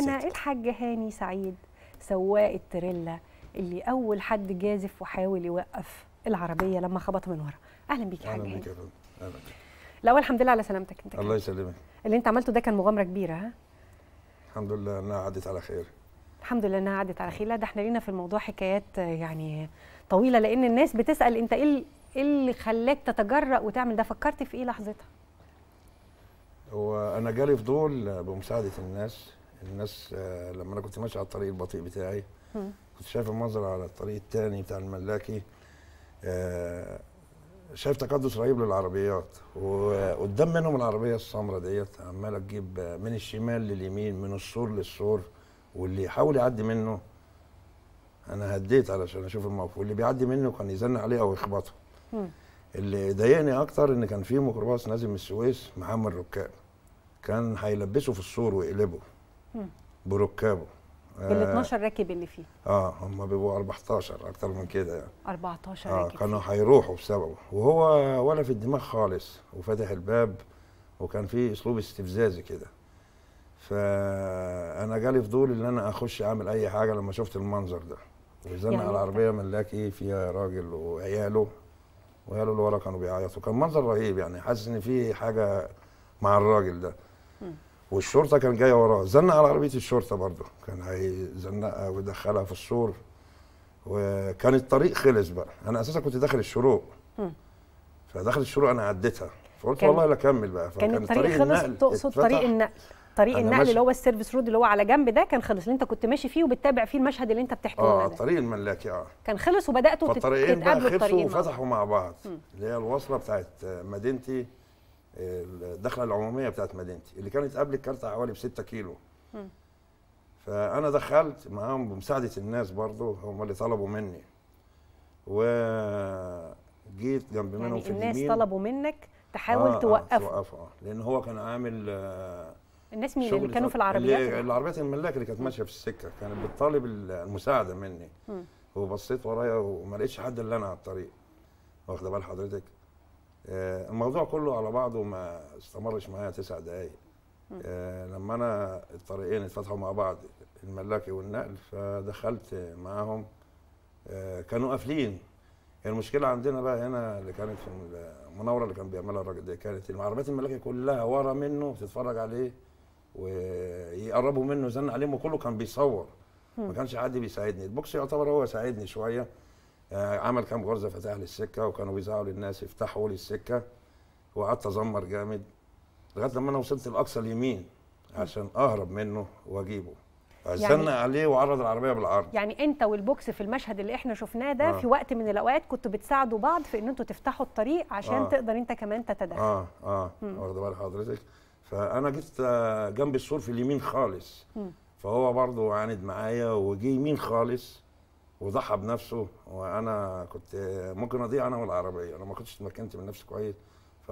معانا الحاج هاني سعيد سواق التريلا اللي اول حد جازف وحاول يوقف العربيه لما خبط من ورا اهلا بيك يا حاج هاني اهلا بيك الاول الحمد لله على سلامتك انت الله يسلمك اللي انت عملته ده كان مغامره كبيره ها الحمد لله انها عدت على خير الحمد لله انها عدت على خير لا ده احنا لينا في الموضوع حكايات يعني طويله لان الناس بتسال انت ايه, إيه اللي خلاك تتجرأ وتعمل ده فكرت في ايه لحظتها هو انا جالي فضول بمساعده الناس الناس آه، لما انا كنت ماشي على الطريق البطيء بتاعي كنت شايف المنظر على الطريق الثاني بتاع الملاكي آه، شايف تقدس رهيب للعربيات وقدام منهم العربيه السمراء ديت عماله تجيب من الشمال لليمين من السور للسور واللي يحاول يعدي منه انا هديت علشان اشوف الموقف واللي بيعدي منه كان يزن عليه او يخبطه اللي ضايقني اكتر ان كان في ميكروباص نازل من السويس معاه من الركاب كان هيلبسه في السور ويقلبه بركابه بال 12 آه. راكب اللي فيه اه هم بيبقوا 14 اكتر من كده يعني 14 آه راكب كانوا هيروحوا بسببه وهو ولا في الدماغ خالص وفتح الباب وكان في اسلوب استفزازي كده فانا جالي فضول ان انا اخش اعمل اي حاجه لما شفت المنظر ده وزنق يعني إيه العربيه ملاكي فيها راجل وعياله وعياله اللي ورا كانوا بيعيطوا كان منظر رهيب يعني حاسس ان في حاجه مع الراجل ده م. والشرطه كان جايه وراه زنق على عربيه الشرطه برضه كان هيزنقها ويدخلها في السور وكان الطريق خلص بقى انا اساسا كنت داخل الشروق فداخل الشروق انا عديتها فقلت والله لا اكمل بقى كان الطريق خلص تقصد طريق النقل طريق النقل اللي هو السيرفيس رود اللي هو على جنب ده كان خلص اللي انت كنت ماشي فيه وبتتابع فيه المشهد اللي انت بتحكي اه الطريق الملاكي اه كان خلص وبداتوا تتقابلوا الطريقين بقى خلصوا وفتحوا مع بعض اللي هي الوصله بتاعت مدينتي الدخله العموميه بتاعت مدينتي اللي كانت قبل كانت حوالي ب 6 كيلو فانا دخلت معاهم بمساعده الناس برضه هم اللي طلبوا مني وجيت جنب يعني منهم يعني في الناس اليمين. طلبوا منك تحاول آه توقفه آه توقفه آه لان هو كان عامل آه، الناس مين اللي كانوا في العربيات العربيات الملاك اللي كانت ماشيه في السكه كانت بتطالب المساعده مني م. وبصيت ورايا وما لقيتش حد الا انا على الطريق واخده بال حضرتك آه، الموضوع كله على بعضه ما استمرش معايا تسع دقايق آه، لما انا الطريقين اتفتحوا مع بعض الملاكي والنقل فدخلت معاهم آه، كانوا قافلين المشكله عندنا بقى هنا اللي كانت في المناوره اللي كان بيعملها الراجل ده كانت العربيات الملاكي كلها ورا منه بتتفرج عليه ويقربوا منه زن عليهم وكله كان بيصور ما كانش حد بيساعدني البوكس يعتبر هو ساعدني شويه آه، عمل كام غرزه فتح لي السكه وكانوا بيزعقوا للناس يفتحوا لي السكه وقعدت ازمر جامد لغايه لما انا وصلت لاقصى اليمين عشان اهرب منه واجيبه استنى يعني عليه وعرض العربيه بالعرض يعني انت والبوكس في المشهد اللي احنا شفناه ده آه. في وقت من الاوقات كنتوا بتساعدوا بعض في ان انتوا تفتحوا الطريق عشان آه. تقدر انت كمان تتدخل اه اه واخد بال حضرتك فانا جيت آه، جنب السور في اليمين خالص م. فهو برضه عاند معايا وجه يمين خالص وضحى بنفسه وانا كنت ممكن اضيع انا والعربيه انا ما كنتش اتمكنت من نفسي كويس ف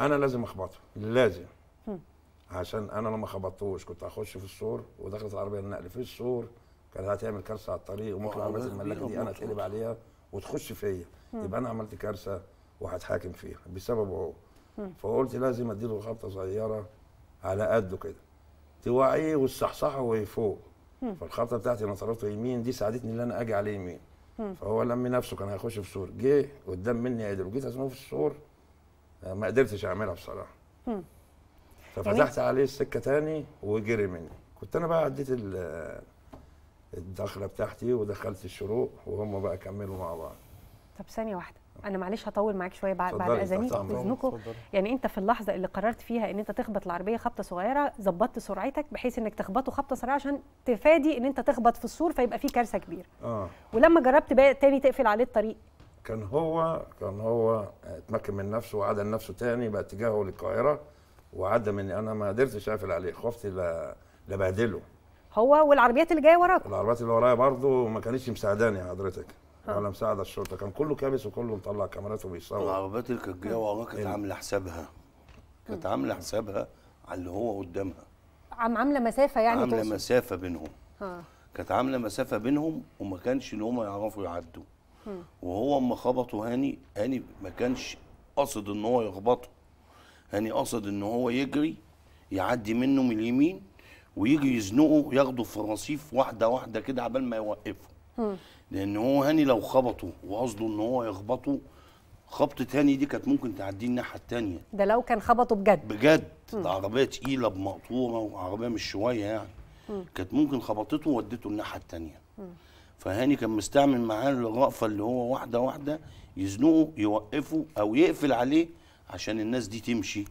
انا لازم اخبطه لازم عشان انا لو ما خبطتوش كنت هخش في السور ودخلت العربيه النقل في السور كانت هتعمل كارثه على الطريق وممكن آه، عربيه الملاكه دي انا اتقلب عليها وتخش فيا يبقى انا عملت كارثه وهتحاكم فيها بسببه هو فقلت لازم اديله خبطه صغيره على قده كده توعيه وتصحصحه ويفوق فالخبطه بتاعتي انا صرفت يمين دي ساعدتني ان انا اجي على يمين فهو لم نفسه كان هيخش في سور جه قدام مني قادر وجيت اسمه في السور ما قدرتش اعملها بصراحه ففتحت عليه السكه تاني وجري مني كنت انا بقى عديت الدخله بتاعتي ودخلت الشروق وهم بقى كملوا مع بعض طب ثانيه واحده انا معلش هطول معاك شويه بعد بعد اذني اذنكم يعني انت في اللحظه اللي قررت فيها ان انت تخبط العربيه خبطه صغيره ظبطت سرعتك بحيث انك تخبطه خبطه سريعه عشان تفادي ان انت تخبط في السور فيبقى في كارثه كبيره آه. ولما جربت بقى تاني تقفل عليه الطريق كان هو كان هو اتمكن من نفسه وعدى لنفسه تاني بقى اتجاهه للقاهره وعدى مني انا ما قدرتش اقفل عليه خفت لبهدله هو والعربيات اللي جايه وراك العربيات اللي ورايا برضه ما كانتش مساعداني حضرتك ولا مساعده الشرطه كان كله كابس وكله مطلع كاميرات وبيصور العربيات اللي كانت جايه وراها كانت إيه. عامله حسابها كانت عامله حسابها على اللي هو قدامها عم عامله مسافه يعني عامله مسافه بينهم كانت عامله مسافه بينهم وما كانش ان هم يعرفوا يعدوا وهو اما خبطوا هاني هاني ما كانش قصد ان هو يخبطه هاني قصد ان هو يجري يعدي منه من اليمين ويجي يزنقوا ياخدوا في الرصيف واحده واحده كده عبال ما يوقفوا لان هو هاني لو خبطه وقصده ان هو يخبطه خبطه هاني دي كانت ممكن تعديه الناحيه التانيه ده لو كان خبطه بجد بجد ده عربيه تقيله بمقطوره وعربيه مش شويه يعني كانت ممكن خبطته وودته الناحيه التانيه فهاني كان مستعمل معاه الرأفة اللي هو واحدة واحدة يزنقه يوقفه أو يقفل عليه عشان الناس دي تمشي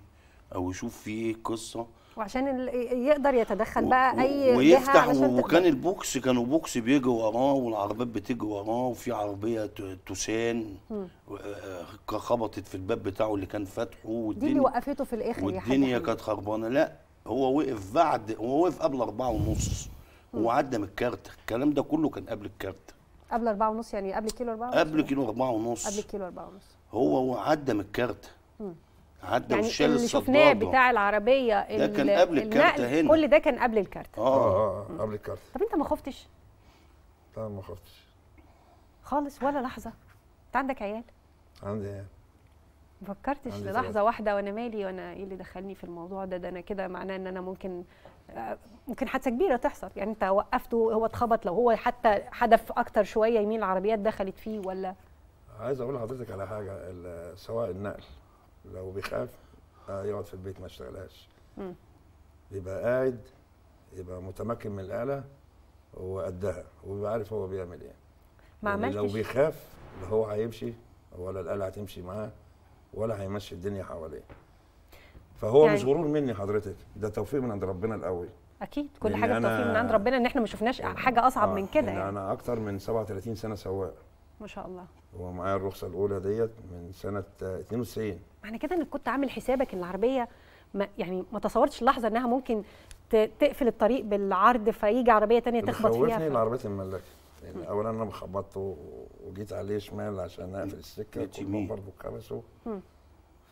أو يشوف في إيه القصة وعشان يقدر يتدخل بقى اي ويفتح وكان البوكس كانوا بوكس بيجي وراه والعربيات بتجي وراه وفي عربيه توسان آه، آه، خبطت في الباب بتاعه اللي كان فاتحه والدنيا دي اللي وقفته في الاخر والدنيا كانت خربانه لا هو وقف بعد هو وقف قبل أربعة ونص وعدى من الكارت الكلام ده كله كان قبل الكارت قبل أربعة ونص يعني قبل كيلو أربعة ونص قبل يعني؟ كيلو أربعة ونص قبل كيلو أربعة ونص هو عدى من الكارت عدى يعني وشال اللي شفناه بتاع العربيه ده كان قبل الكارت هنا كل ده كان قبل الكارت آه. اه اه قبل الكارت طب انت ما خفتش؟ لا ما خفتش خالص ولا لحظه انت عندك عيال؟ عندي عيال ما فكرتش للحظه واحده وانا مالي وانا ايه اللي دخلني في الموضوع ده ده انا كده معناه ان انا ممكن آه، ممكن حادثه كبيره تحصل يعني انت وقفته هو اتخبط لو هو حتى حدف اكتر شويه يمين العربيات دخلت فيه ولا عايز اقول لحضرتك على حاجه سواء النقل لو بيخاف آه، يقعد في البيت ما يشتغلهاش يبقى قاعد يبقى متمكن من الاله وقدها وبيبقى عارف هو بيعمل ايه ما عملتش لو بيخاف لا هو هيمشي ولا الاله هتمشي معاه ولا هيمشي الدنيا حواليه فهو يعني مش غرور مني حضرتك ده توفيق من عند ربنا الاول اكيد كل حاجه توفيق من عند ربنا ان احنا ما شفناش حاجه اصعب آه من كده يعني انا اكتر من 37 سنه سواق ما شاء الله هو معايا الرخصه الاولى ديت من سنه 92 معنى كده انك كنت عامل حسابك ان العربيه ما يعني ما تصورتش اللحظه انها ممكن تقفل الطريق بالعرض فيجي عربيه تانية تخبط فيها خوفتني العربيه الملاكه يعني اولا انا بخبطت وجيت عليه شمال عشان اقفل السكه كلهم برضه اتكبسوا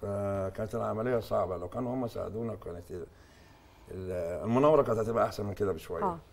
فكانت العمليه صعبه لو كانوا هم ساعدونا كانت المناوره كانت هتبقى احسن من كده بشويه آه.